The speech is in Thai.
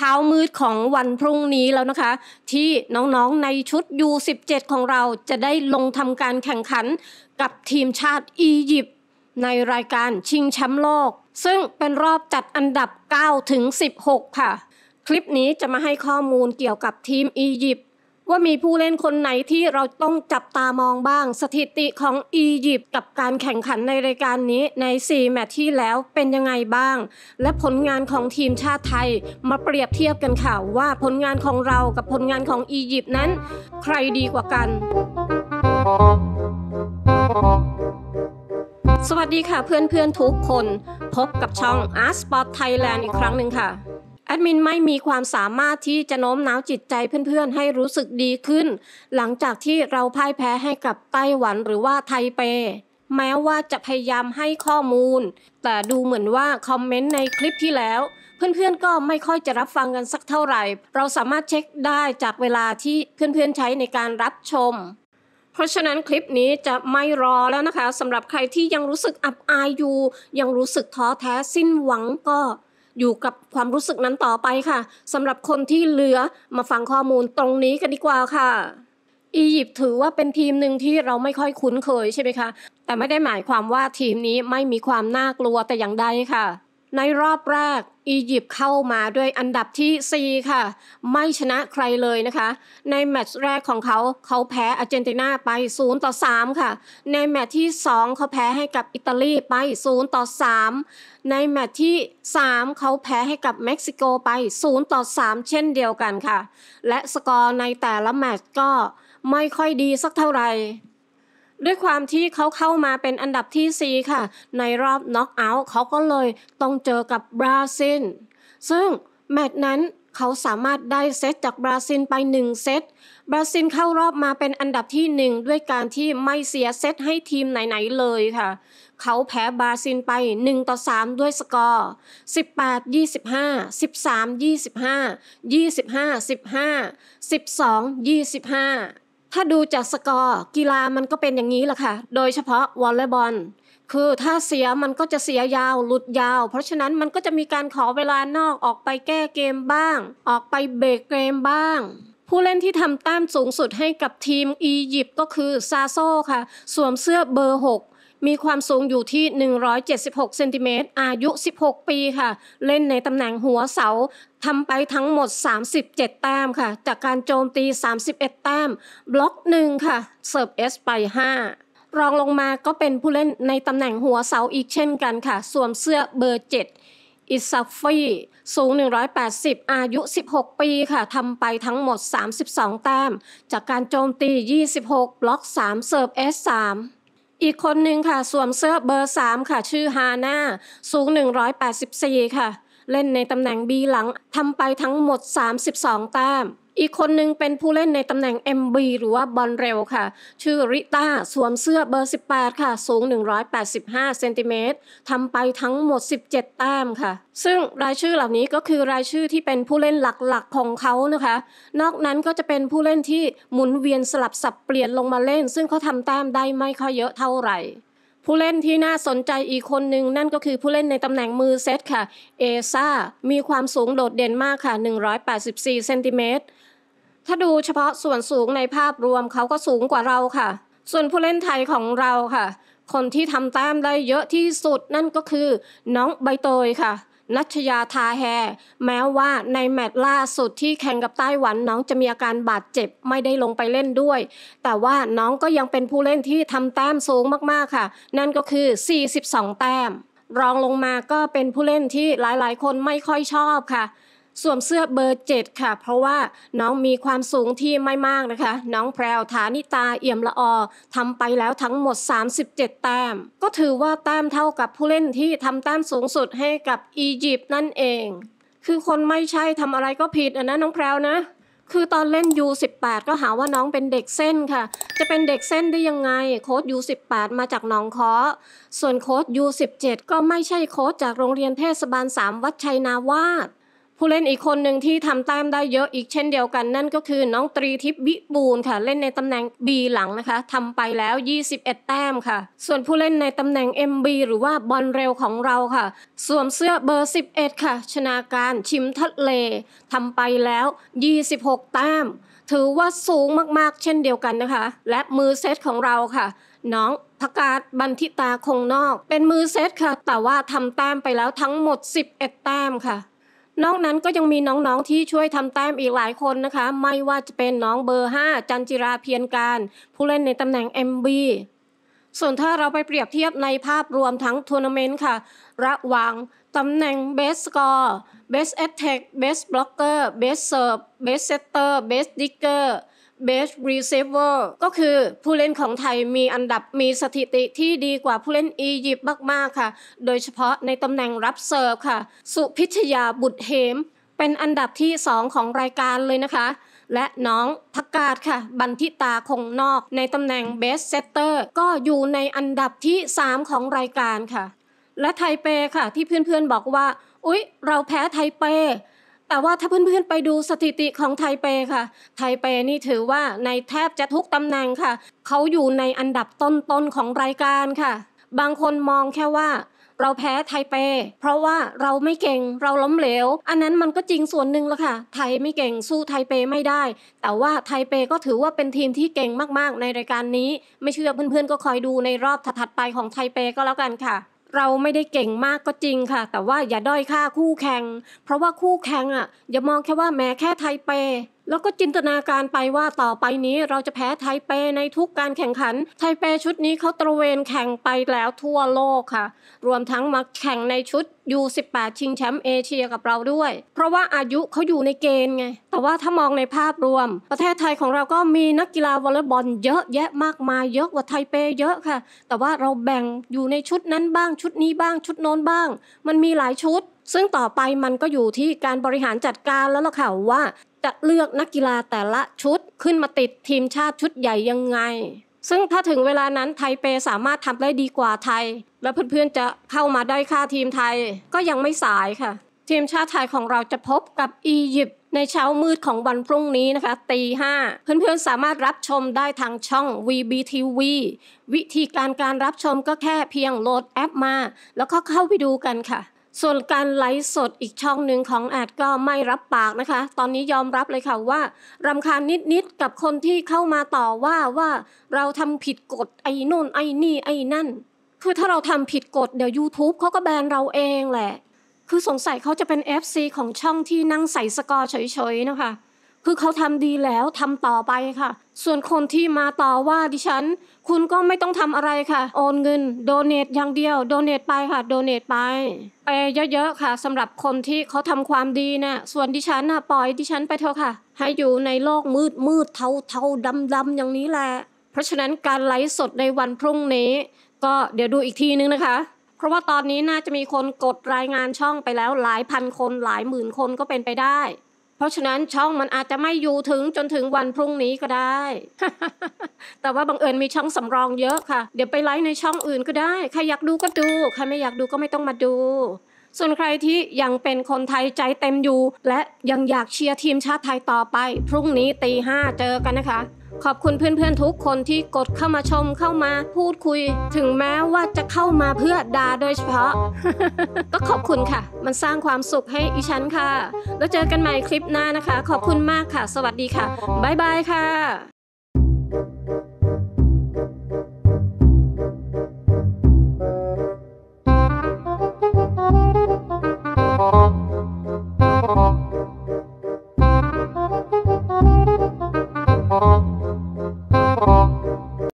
เช้ามืดของวันพรุ่งนี้แล้วนะคะที่น้องๆในชุด U17 ของเราจะได้ลงทำการแข่งขันกับทีมชาติอียิปต์ในรายการชิงแชมป์โลก ซึ่งเป็นรอบจัดอันดับ9ถึง16 ค่ะ คลิปนี้จะมาให้ข้อมูลเกี่ยวกับทีมอียิปต์ว่ามีผู้เล่นคนไหนที่เราต้องจับตามองบ้าง สถิติของอียิปต์กับการแข่งขันในรายการนี้ใน 4 แมตช์ที่แล้วเป็นยังไงบ้าง และผลงานของทีมชาติไทยมาเปรียบเทียบกันค่ะว่าผลงานของเรากับผลงานของอียิปต์นั้น ใครดีกว่ากัน สวัสดีค่ะเพื่อนๆทุกคน พบกับช่อง Art Sport Thailand อีกครั้งหนึ่งค่ะแอดมินไม่มีความสามารถที่จะโน้มน้าวจิตใจเพื่อนๆให้รู้สึกดีขึ้น หลังจากที่เราพ่ายแพ้ให้กับไต้หวันหรือว่าไทเป แม้ว่าจะพยายามให้ข้อมูล แต่ดูเหมือนว่าคอมเมนต์ในคลิปที่แล้ว เพื่อนๆก็ไม่ค่อยจะรับฟังกันสักเท่าไหร่ เราสามารถเช็คได้จากเวลาที่เพื่อนๆใช้ในการรับชม เพราะฉะนั้นคลิปนี้จะไม่รอแล้วนะคะสำหรับใครที่ยังรู้สึกอับอายอยู่ยังรู้สึกท้อแท้สิ้นหวังก็อยู่กับความรู้สึกนั้นต่อไปค่ะสำหรับคนที่เหลือ มาฟังข้อมูลตรงนี้กันดีกว่าค่ะ อียิปต์ถือว่าเป็นทีมหนึ่งที่เราไม่ค่อยคุ้นเคยใช่ไหมคะ แต่ไม่ได้หมายความว่าทีมนี้ไม่มีความน่ากลัวแต่อย่างใดค่ะในรอบแรกอียิปต์เข้ามาด้วยอันดับที่4ค่ะไม่ชนะใครเลยนะคะ ในแมตช์แรกของเขาเขาแพ้อาร์เจนตินาไป0ต่อ3 ค่ะ ในแมตช์ที่ 2 เขาแพ้ให้กับอิตาลีไป0ต่อ3 ในแมตช์ที่ 3 เขาแพ้ให้กับเม็กซิโกไป0ต่อ3 เช่นเดียวกันค่ะ และสกอร์ในแต่ละแมตช์ก็ไม่ค่อยดีสักเท่าไหร่ด้วยความที่เขาเข้ามาเป็นอันดับที่ 4 ค่ะ ในรอบน็อกเอาท์เขาก็เลยต้องเจอกับบราซิล ซึ่งแมตช์นั้นเขาสามารถได้เซตจากบราซิลไป 1 เซต บราซิลเข้ารอบมาเป็นอันดับที่ 1 ด้วยการที่ไม่เสียเซตให้ทีมไหนๆเลยค่ะ เขาแพ้บราซิลไป 1 ต่อ 3 ด้วยสกอร์ 18 25 13 25 25 15 12 25ถ้าดูจากสกอร์กีฬามันก็เป็นอย่างนี้แหละค่ะ โดยเฉพาะวอลเลย์บอล คือถ้าเสียมันก็จะเสียยาวหลุดยาว เพราะฉะนั้นมันก็จะมีการขอเวลานอกออกไปแก้เกมบ้าง ออกไปเบรกเกมบ้าง ผู้เล่นที่ทำแต้มสูงสุดให้กับทีมอียิปต์ก็คือ ซาโซค่ะ สวมเสื้อเบอร์ 6มีความสูงอยู่ที่ 176เซนติเมตรอายุ 16 ปีค่ะ เล่นในตำแหน่งหัวเสา ทำไปทั้งหมด 37แต้มค่ะ จากการโจมตี 31แต้ม บล็อก1ค่ะเสิร์ฟเอสไป 5 รองลงมาก็เป็นผู้เล่นในตำแหน่งหัวเสาอีกเช่นกันค่ะสวมเสื้อเบอร์ 7 อิซาฟีสูง 180 อายุ 16 ปีค่ะ ทำไปทั้งหมด 32แต้ม จากการโจมตี 26 บล็อก3เซิร์ฟ S3 อีกคนหนึ่งค่ะสวมเสื้อเบอร์ 3 ค่ะชื่อฮาน่าสูง 184 ค่ะเล่นในตำแหน่ง B หลัง ทำไปทั้งหมด 32แต้ม อีกคนนึงเป็นผู้เล่นในตำแหน่ง MB หรือว่าบอลเร็วค่ะ ชื่อริต้าสวมเสื้อเบอร์ 18 ค่ะ สูง185เซนติเมตรทำไปทั้งหมด 17แต้มค่ะ ซึ่งรายชื่อเหล่านี้ก็คือรายชื่อที่เป็นผู้เล่นหลักๆของเขานะคะ นอกนั้นก็จะเป็นผู้เล่นที่หมุนเวียนสลับสับเปลี่ยนลงมาเล่น ซึ่งเขาทำแต้มได้ไม่ค่อยเยอะเท่าไหร่ผู้เล่นที่น่าสนใจอีกคนหนึ่งนั่นก็คือผู้เล่นในตำแหน่งมือเซตค่ะ เอซ่า มีความสูงโดดเด่นมากค่ะ 184เซนติเมตร ถ้าดูเฉพาะส่วนสูงในภาพรวมเขาก็สูงกว่าเราค่ะ ส่วนผู้เล่นไทยของเราค่ะ คนที่ทำแต้มได้เยอะที่สุดนั่นก็คือ น้องใบเตยค่ะนัชยาทาแฮแม้ว่าในแมตช์ล่าสุดที่แข่งกับไต้หวันน้องจะมีอาการบาดเจ็บไม่ได้ลงไปเล่นด้วย แต่ว่าน้องก็ยังเป็นผู้เล่นที่ทำแต้มสูงมากๆค่ะ นั่นก็คือ 42 แต้มรองลงมาก็เป็นผู้เล่นที่หลายๆ คนไม่ค่อยชอบค่ะสวมเสื้อเบอร์7ค่ะ เพราะว่าน้องมีความสูงที่ไม่มากนะคะ น้องแพรวฐานิตาเอี่ยมละอทำไปแล้วทั้งหมด 37 แต้ม ก็ถือว่าแต้มเท่ากับผู้เล่นที่ทำแต้มสูงสุดให้กับอียิปต์นั่นเอง คือคนไม่ใช่ทำอะไรก็ผิดนะน้องแพรวนะ คือตอนเล่น U18 ก็หาว่าน้องเป็นเด็กเส้นค่ะ จะเป็นเด็กเส้นได้ยังไง โค้ด U18 มาจากน้องคอส่วนโค้ด U17 ก็ไม่ใช่โค้ดจากโรงเรียนเทศบาล3วัดชัยนาวาสผู้เล่นอีกคนหนึ่งที่ทำแต้มได้เยอะอีกเช่นเดียวกัน นั่นก็คือน้องตรีทิพย์วิบูลค่ะ เล่นในตำแหน่ง B หลังนะคะทำไปแล้ว 21 แต้มค่ะ ส่วนผู้เล่นในตำแหน่ง MB หรือว่าบอลเร็วของเราค่ะ สวมเสื้อเบอร์ 11 ค่ะ ชนาการชิมทะเลทำไปแล้ว 26 แต้มถือว่าสูงมากๆ เช่นเดียวกันนะคะ และมือเซตของเราค่ะ น้องพกาศบันทิตาคงนอก เป็นมือเซตค่ะ แต่ว่าทำแต้มไปแล้วทั้งหมด 11แต้มค่ะนอกนั้นก็ยังมีน้องๆที่ช่วยทำแต้มอีกหลายคนนะคะ ไม่ว่าจะเป็นน้องเบอร์ 5 จันจิราเพียรการ ผู้เล่นในตำแหน่ง MB ส่วนถ้าเราไปเปรียบเทียบในภาพรวมทั้งทัวร์นาเมนต์ค่ะ ระหว่างตำแหน่ง b สกอร์เบสแอตแทกเบสบล็อกเกอร์เบสเซิร์ฟเบสเซตเตอร์เบสดิกเกอร์ Best Receiver ก็คือผู้เล่นของไทยมีอันดับมีสถิติที่ดีกว่าผู้เล่นอียิปต์มาก ๆ ค่ะ โดยเฉพาะในตำแหน่งรับเซิร์ฟค่ะสุพิชยาบุตรเหม เป็นอันดับที่ 2 ของรายการเลยนะคะ และน้องพักกาดค่ะบันทิตาคงนอกในตำแหน่ง b ส s ซ Setter ก็อยู่ในอันดับที่ 3 ของรายการค่ะ และไทเปค่ะที่เพื่อนๆบอกว่า อุ๊ย เราแพ้ไทเปแต่ว่าถ้าเพื่อนๆไปดูสถิติของไทเปค่ะ ไทเปนี่ถือว่าในแทบจะทุกตำแหน่งค่ะ เขาอยู่ในอันดับต้นๆของรายการค่ะ บางคนมองแค่ว่าเราแพ้ไทเปเพราะว่าเราไม่เก่งเราล้มเหลว อันนั้นมันก็จริงส่วนหนึ่งแล้วค่ะไทยไม่เก่งสู้ไทเปไม่ได้ แต่ว่าไทเปก็ถือว่าเป็นทีมที่เก่งมากๆในรายการนี้ ไม่เชื่อเพื่อนๆก็คอยดูในรอบถัดๆไปของไทเปก็แล้วกันค่ะเราไม่ได้เก่งมากก็จริงค่ะ แต่ว่าอย่าด้อยค่าคู่แข่งเพราะว่าคู่แข่งอ่ะ อย่ามองแค่ว่าแม้แค่ไทเปแล้วก็จินตนาการไปว่าต่อไปนี้เราจะแพ้ไทเปในทุกการแข่งขันไทเปชุดนี้เขาตระเวนแข่งไปแล้วทั่วโลกค่ะ รวมทั้งมาแข่งในชุด U18 ชิงแชมป์เอเชียกับเราด้วย เพราะว่าอายุเขาอยู่ในเกณฑ์ไง แต่ว่าถ้ามองในภาพรวม ประเทศไทยของเราก็มีนักกีฬาวอลเลย์บอลเยอะแยะมากมายเยอะกว่าไทเปเยอะค่ะ แต่ว่าเราแบ่งอยู่ในชุดนั้นบ้างชุดนี้บ้างชุดโน้นบ้าง มันมีหลายชุด ซึ่งต่อไปมันก็อยู่ที่การบริหารจัดการแล้วล่ะค่ะว่าจะเลือกนักกีฬาแต่ละชุดขึ้นมาติดทีมชาติชุดใหญ่ยังไง ซึ่งถ้าถึงเวลานั้นไทยเปสามารถทำได้ดีกว่าไทย และเพื่อนๆจะเข้ามาได้ค่าทีมไทย ก็ยังไม่สายค่ะทีมชาติไทยของเราจะพบกับอียิปต์ในเช้ามืดของวันพรุ่งนี้นะคะตีห้าเพื่อนๆสามารถรับชมได้ทางช่อง VBTV วิธีการการรับชมก็แค่เพียงโหลดแอปมาแล้วก็เข้าไปดูกันค่ะส่วนการไลฟ์สดอีกช่องหนึ่งของแอดก็ไม่รับปากนะคะ ตอนนี้ยอมรับเลยค่ะว่ารำคาญนิด ๆ กับคนที่เข้ามาต่อว่าว่าเราทำผิดกฎไอ้นู่นไอ้นี่ไอ้นั่น คือถ้าเราทำผิดกฎเดี๋ยว YouTube เขาก็แบนเราเองแหละ คือสงสัยเขาจะเป็น FC ของช่องที่นั่งใส่สกอร์เฉย ๆ นะคะคือเขาทำดีแล้วทำต่อไปค่ะ ส่วนคนที่มาต่อว่าดิฉันคุณก็ไม่ต้องทำอะไรค่ะโอนเงินโดเนตอย่างเดียวโดเนตไปค่ะโดเนตไปไปเยอะๆค่ะสำหรับคนที่เขาทำความดีนะ่ะส่วนดิฉันน่ะปล่อยดิฉันไปเถอะค่ะ ให้อยู่ในโลกมืดมืดเทาเทาดำดำอย่างนี้แหละ เพราะฉะนั้นการไลฟ์สดในวันพรุ่งนี้ ก็เดี๋ยวดูอีกทีนึงนะคะ เพราะว่าตอนนี้น่าจะมีคนกดรายงานช่องไปแล้วหลายพันคนหลายหมื่นคนก็เป็นไปได้เพราะฉะนั้นช่องมันอาจจะไม่อยู่ถึงจนถึงวันพรุ่งนี้ก็ได้ แต่ว่าบังเอิญมีช่องสำรองเยอะค่ะ เดี๋ยวไปไลฟ์ในช่องอื่นก็ได้ ใครอยากดูก็ดู ใครไม่อยากดูก็ไม่ต้องมาดูส่วนใครที่ยังเป็นคนไทยใจเต็มอยู่และยังอยากเชียร์ทีมชาติไทยต่อไป พรุ่งนี้ตีห้าเจอกันนะคะขอบคุณเพื่อนๆทุกคนที่กดเข้ามาชมเข้ามาพูดคุย ถึงแม้ว่าจะเข้ามาเพื่อด่าโดยเฉพาะ ก็ขอบคุณค่ะ มันสร้างความสุขให้อีฉันค่ะ แล้วเจอกันใหม่คลิปหน้านะคะ ขอบคุณมากค่ะ สวัสดีค่ะบ๊ายบายค่ะ